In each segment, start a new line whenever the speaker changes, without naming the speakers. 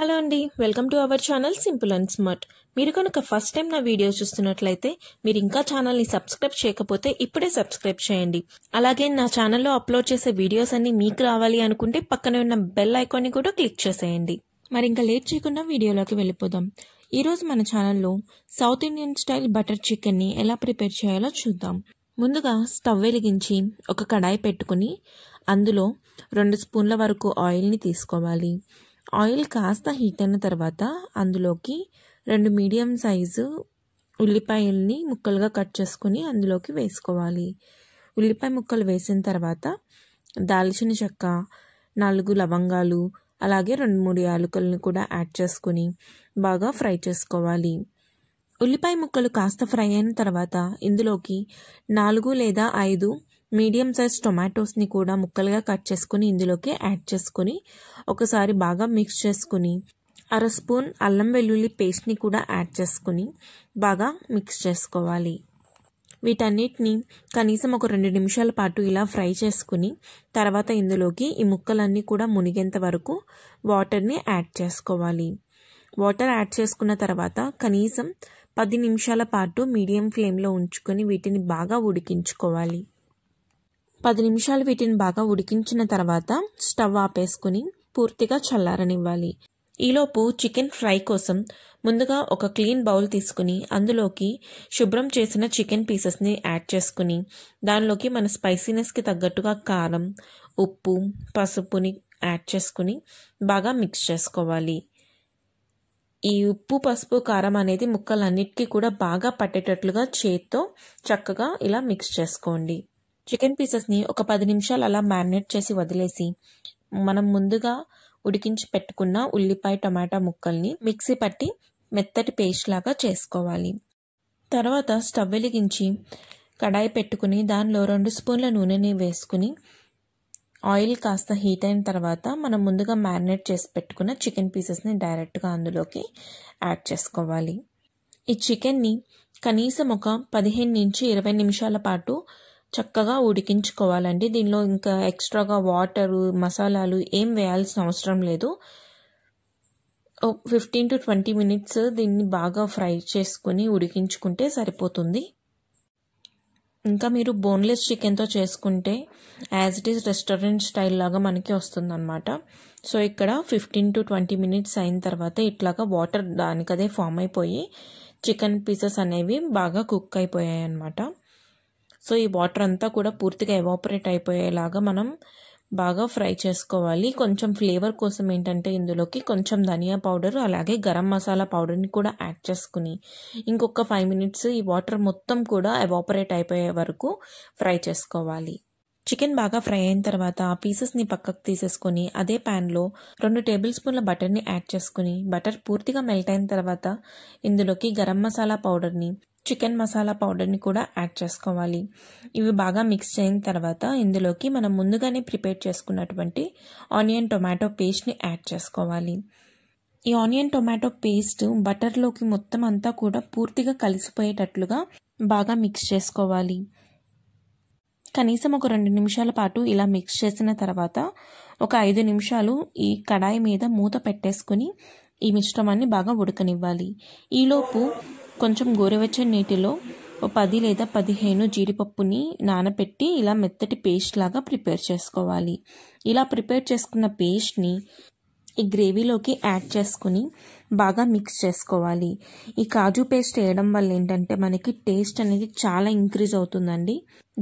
hello అండి welcome to our channel simple and smart మీరు కనుక ఫస్ట్ టైం నా వీడియోస్ చూస్తున్నట్లయితే మీరు ఇంకా ఛానల్ని సబ్స్క్రైబ్ చేయకపోతే ఇప్పుడే సబ్స్క్రైబ్ చేయండి అలాగే నా ఛానల్లో అప్లోడ్ చేసే వీడియోస్ అన్ని మీకు రావాలి అనుకుంటే పక్కన ఉన్న బెల్ ఐకాన్ని కూడా క్లిక్ చేసేయండి మరి ఇంకా లేట్ చేయకుండా వీడియోలోకి వెళ్ళిపోదాం ఈరోజు మన ఛానల్లో సౌత్ ఇండియన్ స్టైల్ బటర్ చికెన్ని ఎలా ప్రిపేర్ చేయాలో చూద్దాం ముందుగా స్టవ్ వెలిగించి ఒక కడాయి పెట్టుకుని అందులో రెండు స్పూన్ల వరకు ఆయిల్ని తీసుకోవాలి ఆయిల్ కాస్త హీట్ అయిన తర్వాత అందులోకి రెండు మీడియం సైజు ఉల్లిపాయల్ని ముక్కలుగా కట్ చేసుకుని అందులోకి వేసుకోవాలి ఉల్లిపాయ ముక్కలు వేసిన తర్వాత దాల్చిన చెక్క నాలుగు లవంగాలు అలాగే రెండు మూడు యాలకులను కూడా యాడ్ చేసుకుని బాగా ఫ్రై చేసుకోవాలి ఉల్లిపాయ ముక్కలు కాస్త ఫ్రై అయిన తర్వాత ఇందులోకి నాలుగు లేదా ఐదు మీడియం సైజ్ టొమాటోస్ని కూడా ముక్కలుగా కట్ చేసుకుని ఇందులోకి యాడ్ చేసుకుని ఒకసారి బాగా మిక్స్ చేసుకుని అర స్పూన్ అల్లం వెల్లుల్లి పేస్ట్ని కూడా యాడ్ చేసుకుని బాగా మిక్స్ చేసుకోవాలి వీటన్నిటిని కనీసం ఒక రెండు నిమిషాల పాటు ఇలా ఫ్రై చేసుకుని తర్వాత ఇందులోకి ఈ ముక్కలన్నీ కూడా మునిగేంత వరకు వాటర్ని యాడ్ చేసుకోవాలి వాటర్ యాడ్ చేసుకున్న తర్వాత కనీసం పది నిమిషాల పాటు మీడియం ఫ్లేమ్లో ఉంచుకొని వీటిని బాగా ఉడికించుకోవాలి పది నిమిషాలు వీటిని బాగా ఉడికించిన తర్వాత స్టవ్ ఆపేసుకుని పూర్తిగా చల్లారనివ్వాలి ఈలోపు చికెన్ ఫ్రై కోసం ముందుగా ఒక క్లీన్ బౌల్ తీసుకుని అందులోకి శుభ్రం చేసిన చికెన్ పీసెస్ని యాడ్ చేసుకుని దానిలోకి మన స్పైసీనెస్కి తగ్గట్టుగా కారం ఉప్పు పసుపుని యాడ్ చేసుకుని బాగా మిక్స్ చేసుకోవాలి ఈ ఉప్పు పసుపు కారం అనేది ముక్కలన్నిటికీ కూడా బాగా పట్టేటట్లుగా చేత్తో చక్కగా ఇలా మిక్స్ చేసుకోండి చికెన్ పీసెస్ని ఒక పది నిమిషాలు అలా మ్యారినేట్ చేసి వదిలేసి మనం ముందుగా ఉడికించి పెట్టుకున్న ఉల్లిపాయ టమాటా ముక్కల్ని మిక్సీ పట్టి మెత్తటి పేస్ట్ లాగా చేసుకోవాలి తర్వాత స్టవ్ వెలిగించి కడాయి పెట్టుకుని దానిలో రెండు స్పూన్ల నూనెని వేసుకుని ఆయిల్ కాస్త హీట్ అయిన తర్వాత మనం ముందుగా మ్యారినేట్ చేసి పెట్టుకున్న చికెన్ పీసెస్ని డైరెక్ట్గా అందులోకి యాడ్ చేసుకోవాలి ఈ చికెన్ని కనీసం ఒక పదిహేను నుంచి ఇరవై నిమిషాల పాటు చక్కగా ఉడికించుకోవాలండి దీనిలో ఇంకా ఎక్స్ట్రాగా వాటరు మసాలాలు ఏం వేయాల్సిన అవసరం లేదు ఫిఫ్టీన్ టు ట్వంటీ మినిట్స్ దీన్ని బాగా ఫ్రై చేసుకుని ఉడికించుకుంటే సరిపోతుంది ఇంకా మీరు బోన్లెస్ చికెన్తో చేసుకుంటే as it is restaurant style లాగా మనకి వస్తుందన్నమాట సో ఇక్కడ ఫిఫ్టీన్ టు ట్వంటీ మినిట్స్ అయిన తర్వాత ఇట్లాగా వాటర్ దానికదే ఫామ్ అయిపోయి చికెన్ పీసెస్ అనేవి బాగా కుక్ అయిపోయాయి అన్నమాట సో ఈ వాటర్ అంతా కూడా పూర్తిగా ఎవాపరేట్ అయిపోయేలాగా మనం బాగా ఫ్రై చేసుకోవాలి కొంచెం ఫ్లేవర్ కోసం ఏంటంటే ఇందులోకి కొంచెం ధనియా పౌడర్ అలాగే గరం మసాలా పౌడర్ని కూడా యాడ్ చేసుకుని ఇంకొక ఫైవ్ మినిట్స్ ఈ వాటర్ మొత్తం కూడా ఎవాపరేట్ అయిపోయే వరకు ఫ్రై చేసుకోవాలి చికెన్ బాగా ఫ్రై అయిన తర్వాత ఆ పీసెస్ని పక్కకు తీసేసుకొని అదే ప్యాన్లో రెండు టేబుల్ స్పూన్ల బటర్ని యాడ్ చేసుకుని బటర్ పూర్తిగా మెల్ట్ అయిన తర్వాత ఇందులోకి గరం మసాలా పౌడర్ని చికెన్ మసాలా పౌడర్ని కూడా యాడ్ చేసుకోవాలి ఇవి బాగా మిక్స్ అయిన తర్వాత ఇందులోకి మనం ముందుగానే ప్రిపేర్ చేసుకున్నటువంటి ఆనియన్ టొమాటో పేస్ట్ని యాడ్ చేసుకోవాలి ఈ ఆనియన్ టొమాటో పేస్ట్ బటర్లోకి మొత్తం అంతా కూడా పూర్తిగా కలిసిపోయేటట్లుగా బాగా మిక్స్ చేసుకోవాలి కనీసం ఒక రెండు నిమిషాల పాటు ఇలా మిక్స్ చేసిన తర్వాత ఒక ఐదు నిమిషాలు ఈ కడాయి మీద మూత పెట్టేసుకుని ఈ మిశ్రమాన్ని బాగా ఉడకనివ్వాలి ఈలోపు కొంచెం గోరువెచ్చని నీటిలో పది లేదా పదిహేను జీడిపప్పుని నానబెట్టి ఇలా మెత్తటి పేస్ట్ లాగా ప్రిపేర్ చేసుకోవాలి ఇలా ప్రిపేర్ చేసుకున్న పేస్ట్ని ఈ గ్రేవీలోకి యాడ్ చేసుకుని బాగా మిక్స్ చేసుకోవాలి ఈ కాజు పేస్ట్ వేయడం వల్ల ఏంటంటే మనకి టేస్ట్ అనేది చాలా ఇంక్రీజ్ అవుతుందండి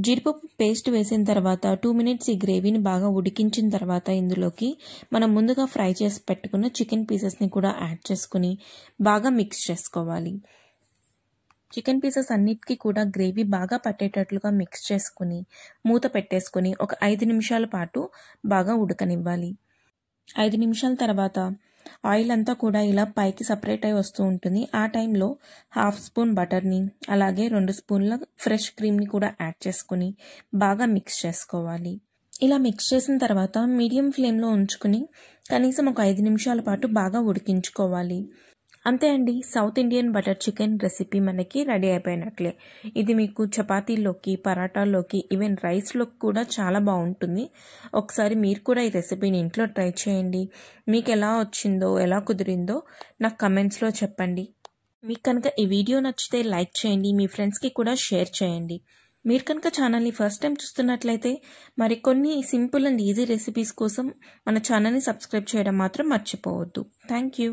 జీడిపప్పు పేస్ట్ వేసిన తర్వాత టూ మినిట్స్ ఈ గ్రేవీని బాగా ఉడికించిన తర్వాత ఇందులోకి మనం ముందుగా ఫ్రై చేసి పెట్టుకున్న చికెన్ పీసెస్ని కూడా యాడ్ చేసుకుని బాగా మిక్స్ చేసుకోవాలి చికెన్ పీసెస్ అన్నిటికీ కూడా గ్రేవీ బాగా పట్టేటట్లుగా మిక్స్ చేసుకుని మూత పెట్టేసుకుని ఒక ఐదు నిమిషాల పాటు బాగా ఉడకనివ్వాలి ఐదు నిమిషాల తర్వాత ఆయిల్ అంతా కూడా ఇలా పైకి సపరేట్ అయి వస్తూ ఉంటుంది ఆ టైంలో హాఫ్ స్పూన్ బటర్ని అలాగే రెండు స్పూన్ల ఫ్రెష్ క్రీమ్ని కూడా యాడ్ చేసుకుని బాగా మిక్స్ చేసుకోవాలి ఇలా మిక్స్ చేసిన తర్వాత మీడియం ఫ్లేమ్లో ఉంచుకుని కనీసం ఒక ఐదు నిమిషాల పాటు బాగా ఉడికించుకోవాలి అంతే అండి south Indian butter chicken recipe మనకి రెడీ అయిపోయినట్లే ఇది మీకు చపాతీల్లోకి పరాటాల్లోకి ఈవెన్ రైస్లోకి కూడా చాలా బాగుంటుంది ఒకసారి మీరు కూడా ఈ రెసిపీని ఇంట్లో ట్రై చేయండి మీకు ఎలా వచ్చిందో ఎలా కుదిరిందో నాకు కమెంట్స్లో చెప్పండి మీకు కనుక ఈ వీడియో నచ్చితే లైక్ చేయండి మీ ఫ్రెండ్స్కి కూడా షేర్ చేయండి మీరు కనుక ఛానల్ని ఫస్ట్ టైం చూస్తున్నట్లయితే మరికొన్ని సింపుల్ అండ్ ఈజీ రెసిపీస్ కోసం మన ఛానల్ని సబ్స్క్రైబ్ చేయడం మాత్రం మర్చిపోవద్దు థ్యాంక్ యూ